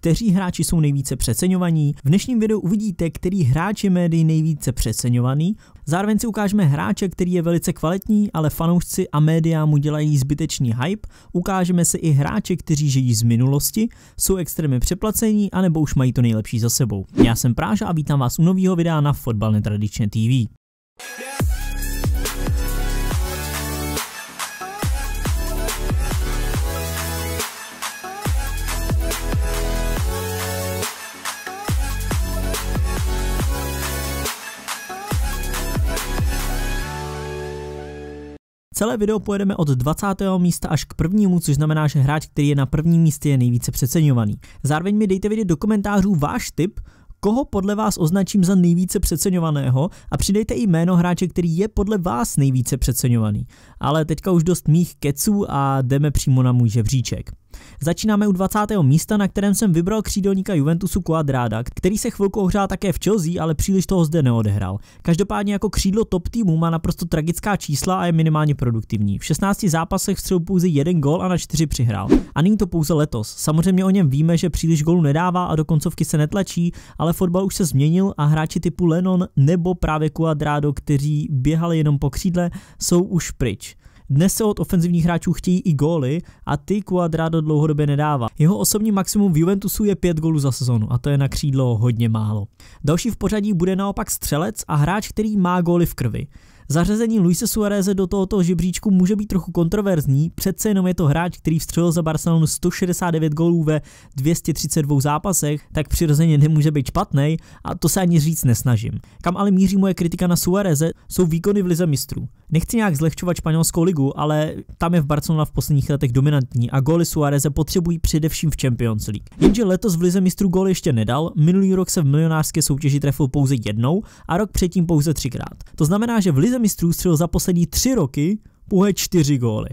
kteří hráči jsou nejvíce přeceňovaní. V dnešním videu uvidíte, který hráč je médií nejvíce přeceňovaný. Zároveň si ukážeme hráče, který je velice kvalitní, ale fanoušci a média mu dělají zbytečný hype. Ukážeme se i hráče, kteří žijí z minulosti, jsou extrémně přeplacení, anebo už mají to nejlepší za sebou. Já jsem Práža a vítám vás u nového videa na Fotbal netradičně TV. Yeah. Celé video pojedeme od 20. místa až k prvnímu, což znamená, že hráč, který je na prvním místě, je nejvíce přeceňovaný. Zároveň mi dejte vidět do komentářů váš tip, koho podle vás označím za nejvíce přeceňovaného a přidejte i jméno hráče, který je podle vás nejvíce přeceňovaný. Ale teďka už dost mých keců a jdeme přímo na můj žebříček. Začínáme u 20. místa, na kterém jsem vybral křídelníka Juventusu Quadrada, který se chvilku ohrál také v Chelsea, ale příliš toho zde neodehrál. Každopádně jako křídlo top týmu má naprosto tragická čísla a je minimálně produktivní. V 16 zápasech vstřelil pouze jeden gol a na 4 přihrál. A není to pouze letos. Samozřejmě o něm víme, že příliš golu nedává a do koncovky se netlačí, ale fotbal už se změnil a hráči typu Lennon nebo právě Quadrado, kteří běhali jenom po křídle, jsou už pryč. Dnes se od ofenzivních hráčů chtějí i góly a ty Cuadrado dlouhodobě nedává. Jeho osobní maximum v Juventusu je 5 gólů za sezonu a to je na křídlo hodně málo. Další v pořadí bude naopak střelec a hráč, který má góly v krvi. Zařazení Luise Suarez do tohoto žebříčku může být trochu kontroverzní, přece jenom je to hráč, který vstřelil za Barcelonu 169 gólů ve 232 zápasech, tak přirozeně nemůže být špatný a to se ani říct nesnažím. Kam ale míří moje kritika na Suareze, jsou výkony v lize mistrů. Nechci nějak zlehčovat španělskou ligu, ale tam je v Barcelona v posledních letech dominantní a góly Suareze potřebují především v Champions League. Jenže letos v lize mistrů gól ještě nedal, minulý rok se v milionářské soutěži trefil pouze jednou a rok předtím pouze třikrát. To znamená, že v lize Lize mistrů střelil za poslední tři roky pouhé čtyři góly.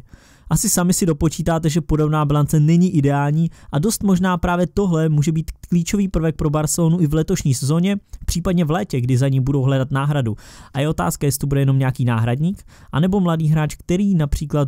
Asi sami si dopočítáte, že podobná bilance není ideální a dost možná právě tohle může být klíčový prvek pro Barcelonu i v letošní sezóně, případně v létě, kdy za ní budou hledat náhradu. A je otázka, jestli to bude jenom nějaký náhradník, anebo mladý hráč, který například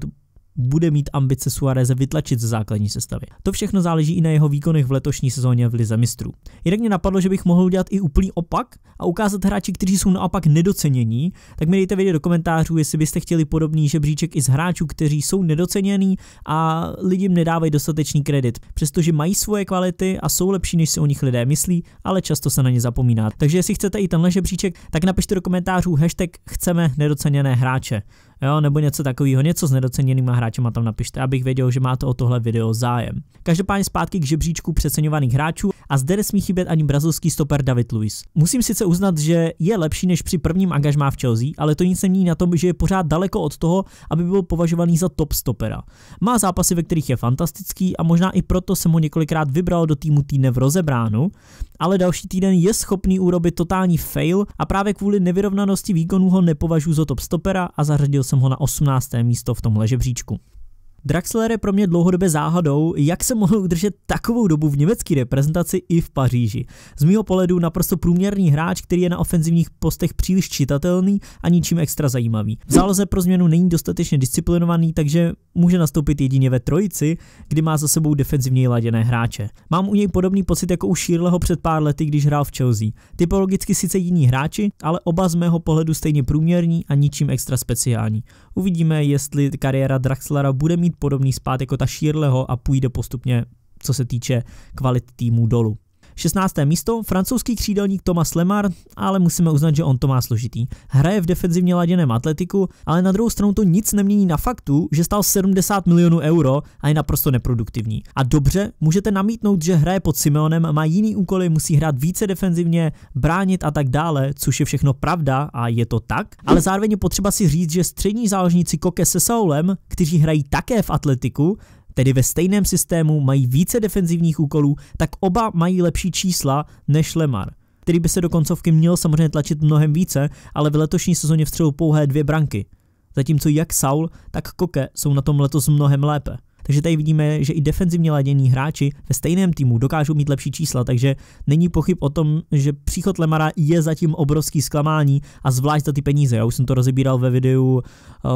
bude mít ambice Suareze vytlačit ze základní sestavy. To všechno záleží i na jeho výkonech v letošní sezóně v Lize mistrů. Jinak mě napadlo, že bych mohl udělat i úplný opak a ukázat hráči, kteří jsou naopak nedocenění, tak mi dejte vědět do komentářů, jestli byste chtěli podobný žebříček i z hráčů, kteří jsou nedocenění a lidem nedávají dostatečný kredit, přestože mají svoje kvality a jsou lepší, než si o nich lidé myslí, ale často se na ně zapomíná. Takže jestli chcete i tenhle žebříček, tak napište do komentářů hashtag chceme nedoceněné hráče jo, nebo něco takového, něco s nedoceněnýma hráčema tam napište, abych věděl, že máte o tohle video zájem. Každopádně zpátky k žebříčku přeceňovaných hráčů a zde nesmí chybět ani brazilský stoper David Luiz. Musím sice uznat, že je lepší než při prvním angažmá v Chelsea, ale to nic není na tom, že je pořád daleko od toho, aby byl považovaný za top stopera. Má zápasy, ve kterých je fantastický a možná i proto jsem ho několikrát vybral do týmu týdne v rozebránu, ale další týden je schopný urobit totální fail a právě kvůli nevyrovnanosti výkonů ho nepovažuji za top stopera a zařadil jsem ho na 18. místo v tomhle žebříčku. Draxler je pro mě dlouhodobě záhadou, jak se mohl udržet takovou dobu v německé reprezentaci i v Paříži. Z mého pohledu naprosto průměrný hráč, který je na ofenzivních postech příliš čitatelný a ničím extra zajímavý. V záloze pro změnu není dostatečně disciplinovaný, takže může nastoupit jedině ve trojici, kdy má za sebou defenzivně laděné hráče. Mám u něj podobný pocit jako u Šírleho před pár lety, když hrál v Chelsea. Typologicky sice jiní hráči, ale oba z mého pohledu stejně průměrní a ničím extra speciální. Uvidíme, jestli kariéra Draxlera bude mít podobný spát jako ta Šírleho a půjde postupně, co se týče kvalit týmu dolů. 16. místo, francouzský křídelník Thomas Lemar, ale musíme uznat, že on to má složitý. Hraje v defenzivně laděném atletiku, ale na druhou stranu to nic nemění na faktu, že stál 70 milionů euro a je naprosto neproduktivní. A dobře, můžete namítnout, že hraje pod Simeonem, má jiný úkoly, musí hrát více defenzivně, bránit a tak dále, což je všechno pravda a je to tak, ale zároveň je potřeba si říct, že střední záložníci Koke se Saulem, kteří hrají také v atletiku, tedy ve stejném systému mají více defenzivních úkolů, tak oba mají lepší čísla než Lemar který by se do koncovky měl samozřejmě tlačit mnohem více, ale v letošní sezóně vstřelil pouhé dvě branky. Zatímco jak Saul, tak Koke jsou na tom letos mnohem lépe. Takže tady vidíme, že i defenzivně ladění hráči ve stejném týmu dokážou mít lepší čísla, takže není pochyb o tom, že příchod Lemara je zatím obrovský zklamání a zvlášť za ty peníze. Já už jsem to rozebíral ve videu, eh,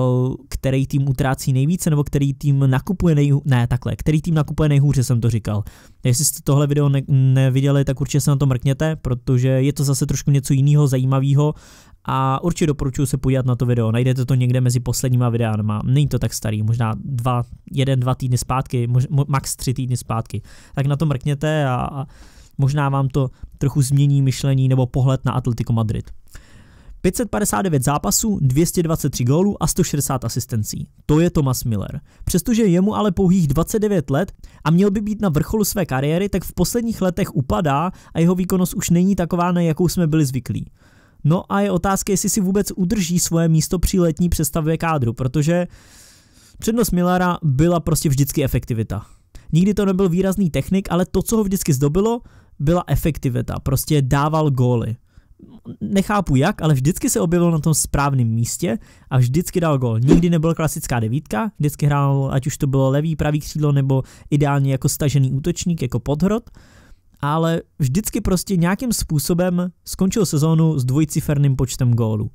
který tým utrácí nejvíce nebo který tým nakupuje nejhůře, ne takhle, který tým nakupuje nejhůře jsem to říkal. Jestli jste tohle video ne- neviděli, tak určitě se na to mrkněte, protože je to zase trošku něco jiného, zajímavého a určitě doporučuji se podívat na to video. Najdete to někde mezi posledníma videama. Není to tak starý, možná dva, jeden, dva týdny zpátky, mož, max tři týdny zpátky. Tak na to mrkněte a, a možná vám to trochu změní myšlení nebo pohled na Atletico Madrid. 559 zápasů, 223 gólů a 160 asistencí. To je Thomas Miller. Přestože je mu ale pouhých 29 let a měl by být na vrcholu své kariéry, tak v posledních letech upadá a jeho výkonnost už není taková, na jakou jsme byli zvyklí. No a je otázka, jestli si vůbec udrží svoje místo při letní přestavbě kádru, protože přednost Milara byla prostě vždycky efektivita. Nikdy to nebyl výrazný technik, ale to, co ho vždycky zdobilo, byla efektivita. Prostě dával góly. Nechápu jak, ale vždycky se objevil na tom správném místě a vždycky dal gól. Nikdy nebyl klasická devítka, vždycky hrál, ať už to bylo levý, pravý křídlo nebo ideálně jako stažený útočník, jako podhrot ale vždycky prostě nějakým způsobem skončil sezónu s dvojciferným počtem gólů.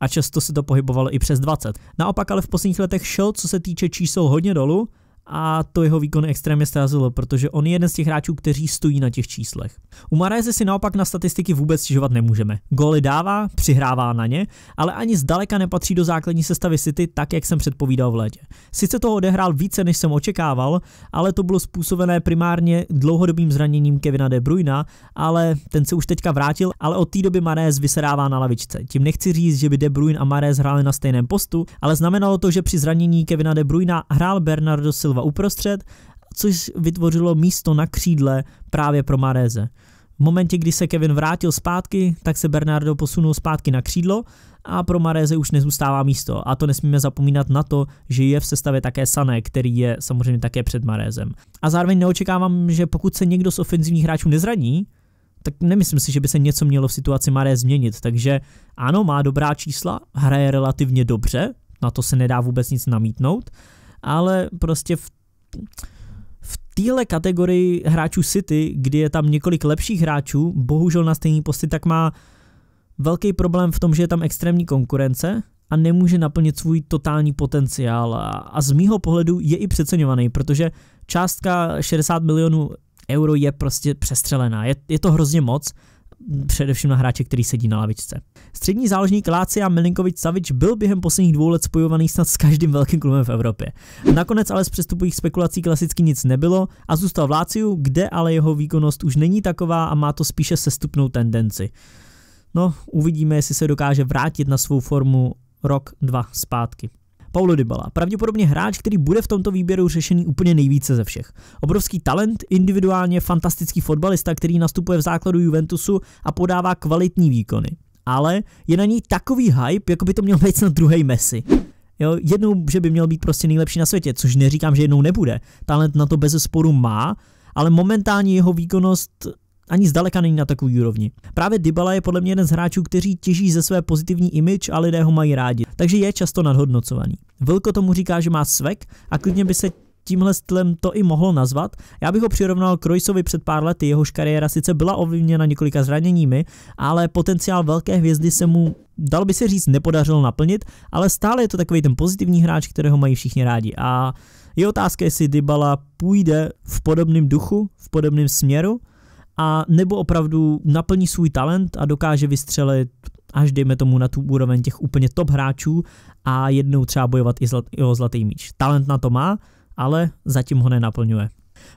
A často se to pohybovalo i přes 20. Naopak ale v posledních letech šel, co se týče čísel, hodně dolů a to jeho výkon extrémně strazilo, protože on je jeden z těch hráčů, kteří stojí na těch číslech. U Mareze si naopak na statistiky vůbec stěžovat nemůžeme. Góly dává, přihrává na ně, ale ani zdaleka nepatří do základní sestavy City tak, jak jsem předpovídal v létě. Sice toho odehrál více, než jsem očekával, ale to bylo způsobené primárně dlouhodobým zraněním Kevina De Bruyna, ale ten se už teďka vrátil, ale od té doby Marez vyserává na lavičce. Tím nechci říct, že by De Bruyne a Marez hráli na stejném postu, ale znamenalo to, že při zranění Kevina De Bruyna hrál Bernardo Silva doslova uprostřed, což vytvořilo místo na křídle právě pro Mareze. V momentě, kdy se Kevin vrátil zpátky, tak se Bernardo posunul zpátky na křídlo a pro Mareze už nezůstává místo. A to nesmíme zapomínat na to, že je v sestavě také Sané, který je samozřejmě také před Marezem. A zároveň neočekávám, že pokud se někdo z ofenzivních hráčů nezraní, tak nemyslím si, že by se něco mělo v situaci Maré změnit. Takže ano, má dobrá čísla, hraje relativně dobře, na to se nedá vůbec nic namítnout, ale prostě v, v téhle kategorii hráčů City, kdy je tam několik lepších hráčů, bohužel na stejný posty, tak má velký problém v tom, že je tam extrémní konkurence a nemůže naplnit svůj totální potenciál. A, a z mýho pohledu je i přeceňovaný, protože částka 60 milionů euro je prostě přestřelená. Je, je to hrozně moc především na hráče, který sedí na lavičce. Střední záložník Lácia Milinkovič Savič byl během posledních dvou let spojovaný snad s každým velkým klubem v Evropě. Nakonec ale z přestupových spekulací klasicky nic nebylo a zůstal v Láciu, kde ale jeho výkonnost už není taková a má to spíše sestupnou tendenci. No, uvidíme, jestli se dokáže vrátit na svou formu rok, dva zpátky. Paulo Dybala. Pravděpodobně hráč, který bude v tomto výběru řešený úplně nejvíce ze všech. Obrovský talent, individuálně fantastický fotbalista, který nastupuje v základu Juventusu a podává kvalitní výkony. Ale je na něj takový hype, jako by to měl být na druhé Messi. Jo, jednou, že by měl být prostě nejlepší na světě, což neříkám, že jednou nebude. Talent na to bez sporu má, ale momentálně jeho výkonnost ani zdaleka není na takový úrovni. Právě Dybala je podle mě jeden z hráčů, kteří těží ze své pozitivní image a lidé ho mají rádi, takže je často nadhodnocovaný. Vilko tomu říká, že má svek a klidně by se tímhle stylem to i mohlo nazvat. Já bych ho přirovnal k Royceovi před pár lety, jehož kariéra sice byla ovlivněna několika zraněními, ale potenciál velké hvězdy se mu, dal by se říct, nepodařilo naplnit, ale stále je to takový ten pozitivní hráč, kterého mají všichni rádi. A je otázka, jestli Dybala půjde v podobném duchu, v podobném směru, a nebo opravdu naplní svůj talent a dokáže vystřelit až dejme tomu na tu úroveň těch úplně top hráčů a jednou třeba bojovat i, o zlatý míč. Talent na to má, ale zatím ho nenaplňuje.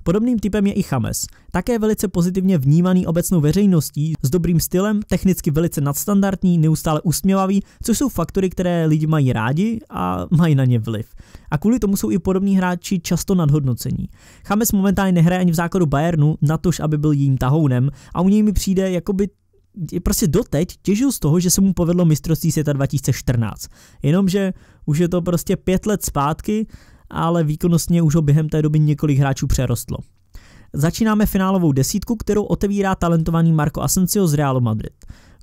Podobným typem je i Chames, také velice pozitivně vnímaný obecnou veřejností, s dobrým stylem, technicky velice nadstandardní, neustále usměvavý, což jsou faktory, které lidi mají rádi a mají na ně vliv. A kvůli tomu jsou i podobní hráči často nadhodnocení. Chames momentálně nehraje ani v základu Bayernu, natož aby byl jím tahounem a u něj mi přijde jakoby prostě doteď těžil z toho, že se mu povedlo mistrovství světa 2014. Jenomže už je to prostě pět let zpátky ale výkonnostně už ho během té doby několik hráčů přerostlo. Začínáme finálovou desítku, kterou otevírá talentovaný Marco Asensio z Realu Madrid.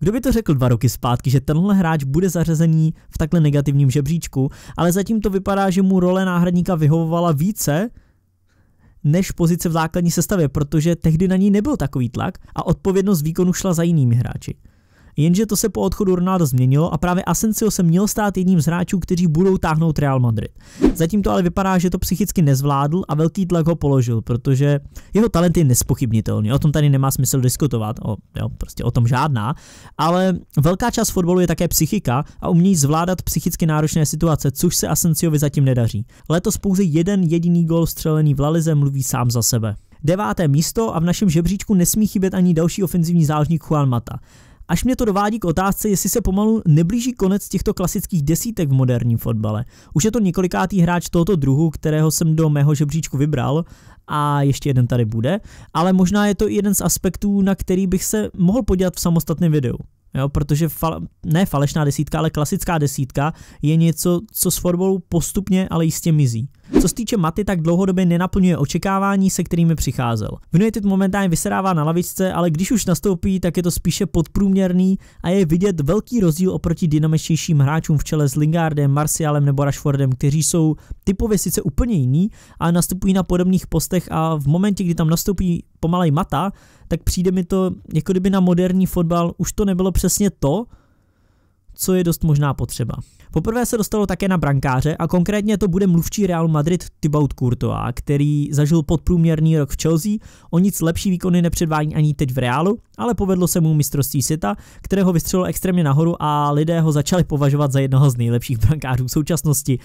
Kdo by to řekl dva roky zpátky, že tenhle hráč bude zařazený v takhle negativním žebříčku, ale zatím to vypadá, že mu role náhradníka vyhovovala více, než pozice v základní sestavě, protože tehdy na ní nebyl takový tlak a odpovědnost výkonu šla za jinými hráči. Jenže to se po odchodu Ronaldo změnilo a právě Asensio se měl stát jedním z hráčů, kteří budou táhnout Real Madrid. Zatím to ale vypadá, že to psychicky nezvládl a velký tlak ho položil, protože jeho talent je nespochybnitelný. O tom tady nemá smysl diskutovat, o, jo, prostě o tom žádná, ale velká část fotbalu je také psychika a umí zvládat psychicky náročné situace, což se Asensiovi zatím nedaří. Letos pouze jeden jediný gol střelený v Lalize mluví sám za sebe deváté místo a v našem žebříčku nesmí chybět ani další ofenzivní záložník Juan Mata. Až mě to dovádí k otázce, jestli se pomalu neblíží konec těchto klasických desítek v moderním fotbale. Už je to několikátý hráč tohoto druhu, kterého jsem do mého žebříčku vybral a ještě jeden tady bude, ale možná je to jeden z aspektů, na který bych se mohl podívat v samostatném videu. Jo, protože fal, ne falešná desítka, ale klasická desítka je něco, co s fotbalu postupně, ale jistě mizí. Co se týče Maty, tak dlouhodobě nenaplňuje očekávání, se kterými přicházel. V United momentálně vysedává na lavičce, ale když už nastoupí, tak je to spíše podprůměrný a je vidět velký rozdíl oproti dynamičtějším hráčům v čele s Lingardem, Marcialem nebo Rashfordem, kteří jsou typově sice úplně jiní, a nastupují na podobných postech a v momentě, kdy tam nastoupí pomalej Mata, tak přijde mi to, jako kdyby na moderní fotbal už to nebylo přesně to, co je dost možná potřeba. Poprvé se dostalo také na brankáře a konkrétně to bude mluvčí Real Madrid Thibaut Courtois, který zažil podprůměrný rok v Chelsea, o nic lepší výkony nepředvádí ani teď v Realu, ale povedlo se mu mistrovství Sita, kterého vystřelilo extrémně nahoru a lidé ho začali považovat za jednoho z nejlepších brankářů v současnosti.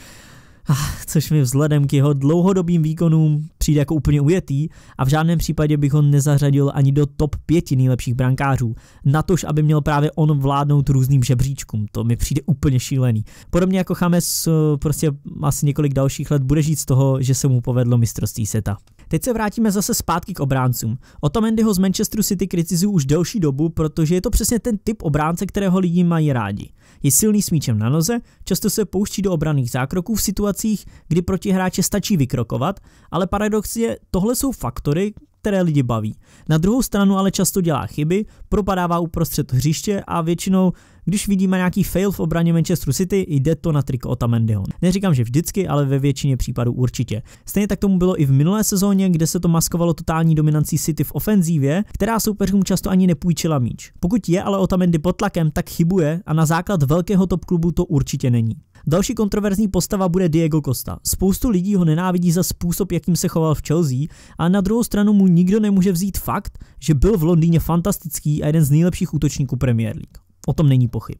Ah, což mi vzhledem k jeho dlouhodobým výkonům přijde jako úplně ujetý a v žádném případě bych ho nezařadil ani do top 5 nejlepších brankářů. Natož, aby měl právě on vládnout různým žebříčkům, to mi přijde úplně šílený. Podobně jako Chames eh, prostě asi několik dalších let bude žít z toho, že se mu povedlo mistrovství seta. Teď se vrátíme zase zpátky k obráncům. tom Andyho z Manchesteru City kritizuju už delší dobu, protože je to přesně ten typ obránce, kterého lidi mají rádi. Je silný s míčem na noze, často se pouští do obraných zákroků v situacích, kdy proti hráče stačí vykrokovat, ale paradoxně tohle jsou faktory, které lidi baví. Na druhou stranu ale často dělá chyby, propadává uprostřed hřiště a většinou, když vidíme nějaký fail v obraně Manchester City, jde to na triko Otamendiho. Neříkám, že vždycky, ale ve většině případů určitě. Stejně tak tomu bylo i v minulé sezóně, kde se to maskovalo totální dominancí City v ofenzívě, která soupeřům často ani nepůjčila míč. Pokud je ale Otamendi pod tlakem, tak chybuje a na základ velkého top klubu to určitě není. Další kontroverzní postava bude Diego Costa. Spoustu lidí ho nenávidí za způsob, jakým se choval v Chelsea, a na druhou stranu mu nikdo nemůže vzít fakt, že byl v Londýně fantastický a jeden z nejlepších útočníků Premier League. O tom není pochyb.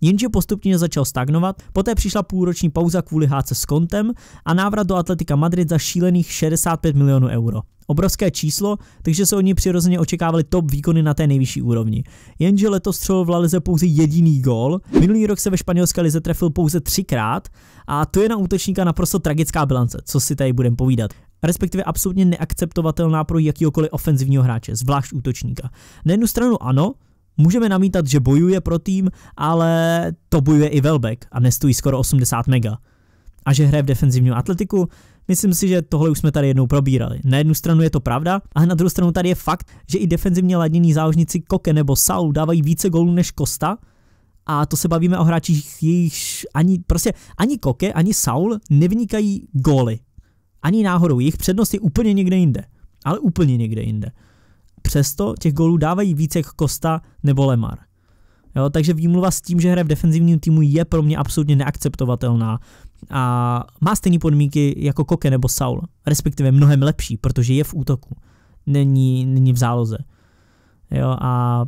Jenže postupně začal stagnovat, poté přišla půlroční pauza kvůli háce s kontem a návrat do Atletika Madrid za šílených 65 milionů euro. Obrovské číslo, takže se oni přirozeně očekávali top výkony na té nejvyšší úrovni. Jenže letos střelil v Lalize pouze jediný gól, minulý rok se ve španělské lize trefil pouze třikrát a to je na útočníka naprosto tragická bilance, co si tady budem povídat respektive absolutně neakceptovatelná pro jakýkoliv ofenzivního hráče, zvlášť útočníka. Na jednu stranu ano, Můžeme namítat, že bojuje pro tým, ale to bojuje i Velbek a nestojí skoro 80 mega. A že hraje v defenzivním atletiku, myslím si, že tohle už jsme tady jednou probírali. Na jednu stranu je to pravda, a na druhou stranu tady je fakt, že i defenzivně ladění záložníci Koke nebo Saul dávají více gólů než Kosta, a to se bavíme o hráčích, jejichž ani, prostě ani Koke, ani Saul nevynikají góly. Ani náhodou, jejich přednost je úplně někde jinde. Ale úplně někde jinde. Přesto těch gólů dávají více jak Kosta nebo Lemar. Jo, takže výmluva s tím, že hraje v defenzivním týmu, je pro mě absolutně neakceptovatelná a má stejné podmínky jako Koke nebo Saul, respektive mnohem lepší, protože je v útoku, není, není v záloze. Jo, a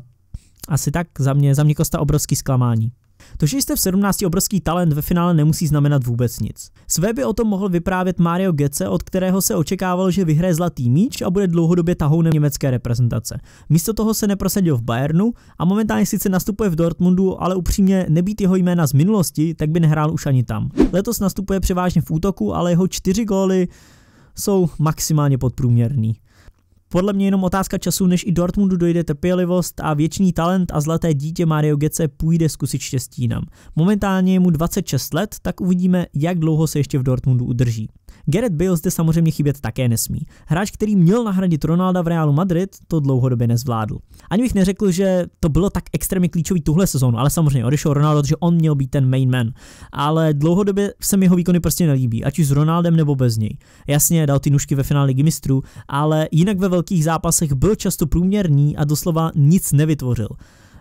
asi tak za mě, za mě Kosta obrovský zklamání. To, že jste v 17 obrovský talent, ve finále nemusí znamenat vůbec nic. Své by o tom mohl vyprávět Mario Gece, od kterého se očekávalo, že vyhraje zlatý míč a bude dlouhodobě tahounem německé reprezentace. Místo toho se neprosadil v Bayernu a momentálně sice nastupuje v Dortmundu, ale upřímně nebýt jeho jména z minulosti, tak by nehrál už ani tam. Letos nastupuje převážně v útoku, ale jeho čtyři góly jsou maximálně podprůměrný. Podle mě jenom otázka času, než i Dortmundu dojde trpělivost a věčný talent a zlaté dítě Mario Gece půjde zkusit štěstí nám. Momentálně je mu 26 let, tak uvidíme, jak dlouho se ještě v Dortmundu udrží. Gareth Bale zde samozřejmě chybět také nesmí. Hráč, který měl nahradit Ronalda v Realu Madrid, to dlouhodobě nezvládl. Ani bych neřekl, že to bylo tak extrémně klíčový tuhle sezónu, ale samozřejmě odešel Ronaldo, že on měl být ten main man. Ale dlouhodobě se mi jeho výkony prostě nelíbí, ať už s Ronaldem nebo bez něj. Jasně, dal ty nůžky ve finále Ligy mistrů, ale jinak ve velkých zápasech byl často průměrný a doslova nic nevytvořil.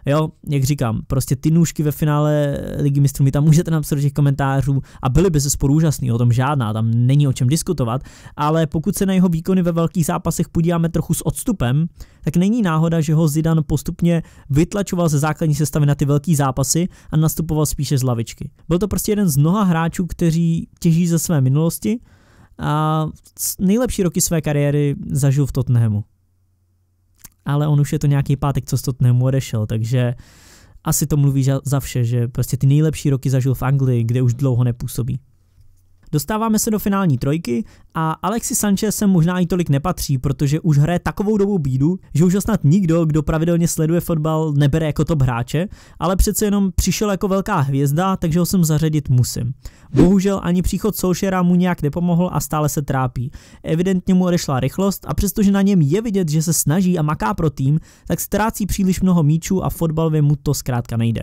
Jo, jak říkám, prostě ty nůžky ve finále Ligy mistrů mi tam můžete napsat do těch komentářů a byly by se sporu úžasný, o tom žádná, tam není o čem diskutovat, ale pokud se na jeho výkony ve velkých zápasech podíváme trochu s odstupem, tak není náhoda, že ho Zidan postupně vytlačoval ze základní sestavy na ty velké zápasy a nastupoval spíše z lavičky. Byl to prostě jeden z mnoha hráčů, kteří těží ze své minulosti, a nejlepší roky své kariéry zažil v Tottenhamu ale on už je to nějaký pátek, co z Tottenhamu odešel, takže asi to mluví za, za vše, že prostě ty nejlepší roky zažil v Anglii, kde už dlouho nepůsobí. Dostáváme se do finální trojky a Alexis Sanchez se možná i tolik nepatří, protože už hraje takovou dobu bídu, že už snad nikdo, kdo pravidelně sleduje fotbal, nebere jako top hráče, ale přece jenom přišel jako velká hvězda, takže ho sem zařadit musím. Bohužel ani příchod soušera mu nějak nepomohl a stále se trápí. Evidentně mu odešla rychlost a přestože na něm je vidět, že se snaží a maká pro tým, tak ztrácí příliš mnoho míčů a fotbalově mu to zkrátka nejde.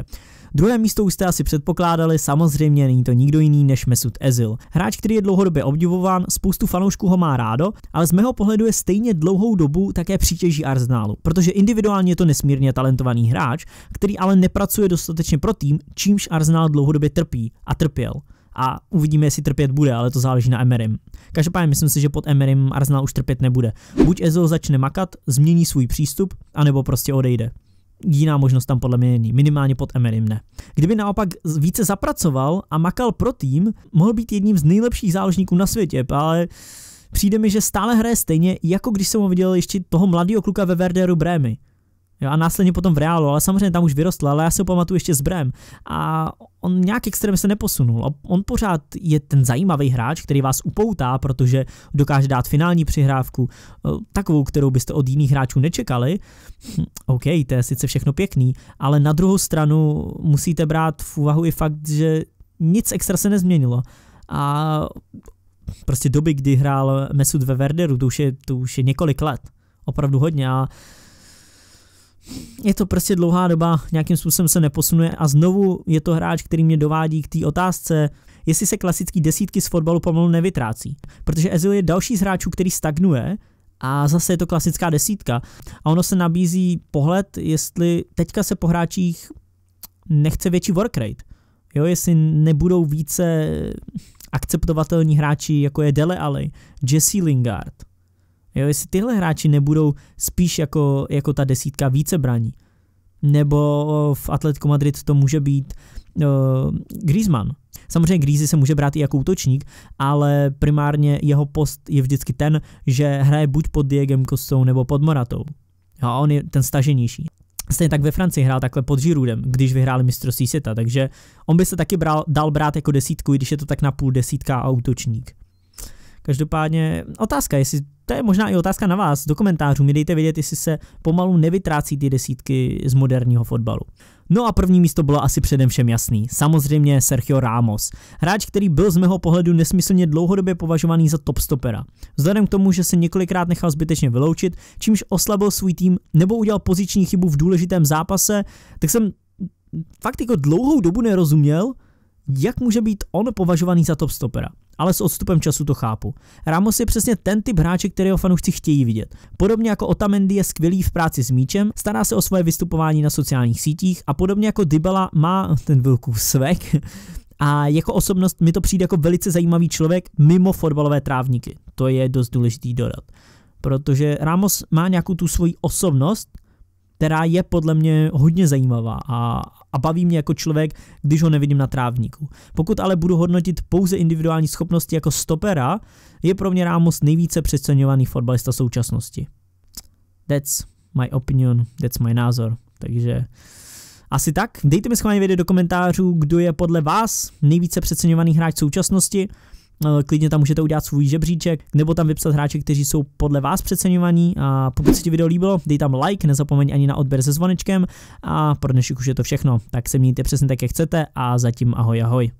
Druhé místo už jste asi předpokládali, samozřejmě není to nikdo jiný než Mesut Ezil. Hráč, který je dlouhodobě obdivován, spoustu fanoušků ho má rádo, ale z mého pohledu je stejně dlouhou dobu také přítěží Arsenalu. protože individuálně je to nesmírně talentovaný hráč, který ale nepracuje dostatečně pro tým, čímž Arsenal dlouhodobě trpí a trpěl a uvidíme, jestli trpět bude, ale to záleží na Emerym. Každopádně myslím si, že pod Emerym Arsenal už trpět nebude. Buď Ezil začne makat, změní svůj přístup, anebo prostě odejde jiná možnost tam podle mě není, minimálně pod Emerym ne. Kdyby naopak více zapracoval a makal pro tým, mohl být jedním z nejlepších záložníků na světě, ale přijde mi, že stále hraje stejně, jako když jsem ho viděl ještě toho mladého kluka ve Verderu Brémy. Jo, a následně potom v reálu, ale samozřejmě tam už vyrostl, ale já si ho pamatuju ještě s Brem. A on nějak extrémně se neposunul. On pořád je ten zajímavý hráč, který vás upoutá, protože dokáže dát finální přihrávku, eh, takovou, kterou byste od jiných hráčů nečekali. Hm, OK, to je sice všechno pěkný, ale na druhou stranu musíte brát v úvahu i fakt, že nic extra se nezměnilo. A prostě doby, kdy hrál Mesut ve Verderu, to už je, to už je několik let. Opravdu hodně a je to prostě dlouhá doba, nějakým způsobem se neposunuje a znovu je to hráč, který mě dovádí k té otázce, jestli se klasický desítky z fotbalu pomalu nevytrácí. Protože Ezil je další z hráčů, který stagnuje a zase je to klasická desítka. A ono se nabízí pohled, jestli teďka se po hráčích nechce větší work rate. Jo, jestli nebudou více akceptovatelní hráči, jako je Dele Alli, Jesse Lingard, Jo, jestli tyhle hráči nebudou spíš jako, jako ta desítka více braní. Nebo v Atletico Madrid to může být uh, Griezmann. Samozřejmě Grízy se může brát i jako útočník, ale primárně jeho post je vždycky ten, že hraje buď pod Diegem Kostou nebo pod Moratou. A on je ten staženější. Stejně tak ve Francii hrál takhle pod Žirudem, když vyhráli mistrovství světa, takže on by se taky bral, dal brát jako desítku, i když je to tak na půl desítka a útočník. Každopádně otázka, jestli to je možná i otázka na vás. Do komentářů mi dejte vědět, jestli se pomalu nevytrácí ty desítky z moderního fotbalu. No a první místo bylo asi předem všem jasný. Samozřejmě Sergio Ramos. Hráč, který byl z mého pohledu nesmyslně dlouhodobě považovaný za top stopera. Vzhledem k tomu, že se několikrát nechal zbytečně vyloučit, čímž oslabil svůj tým nebo udělal poziční chybu v důležitém zápase, tak jsem fakt jako dlouhou dobu nerozuměl, jak může být on považovaný za top stopera ale s odstupem času to chápu. Ramos je přesně ten typ hráče, kterého fanoušci chtějí vidět. Podobně jako Otamendi je skvělý v práci s míčem, stará se o svoje vystupování na sociálních sítích a podobně jako Dybala má ten velký svek, a jako osobnost mi to přijde jako velice zajímavý člověk mimo fotbalové trávníky. To je dost důležitý dodat. Protože Ramos má nějakou tu svoji osobnost, která je podle mě hodně zajímavá a, a baví mě jako člověk, když ho nevidím na trávníku. Pokud ale budu hodnotit pouze individuální schopnosti jako stopera, je pro mě Ramos nejvíce přeceňovaný fotbalista současnosti. That's my opinion, that's my názor. Takže asi tak. Dejte mi schválně vědět do komentářů, kdo je podle vás nejvíce přeceňovaný hráč současnosti. Eh, klidně tam můžete udělat svůj žebříček, nebo tam vypsat hráče, kteří jsou podle vás přeceňovaní a pokud se ti video líbilo, dej tam like, nezapomeň ani na odběr se zvonečkem a pro dnešek už je to všechno, tak se mějte přesně tak, jak chcete a zatím ahoj ahoj.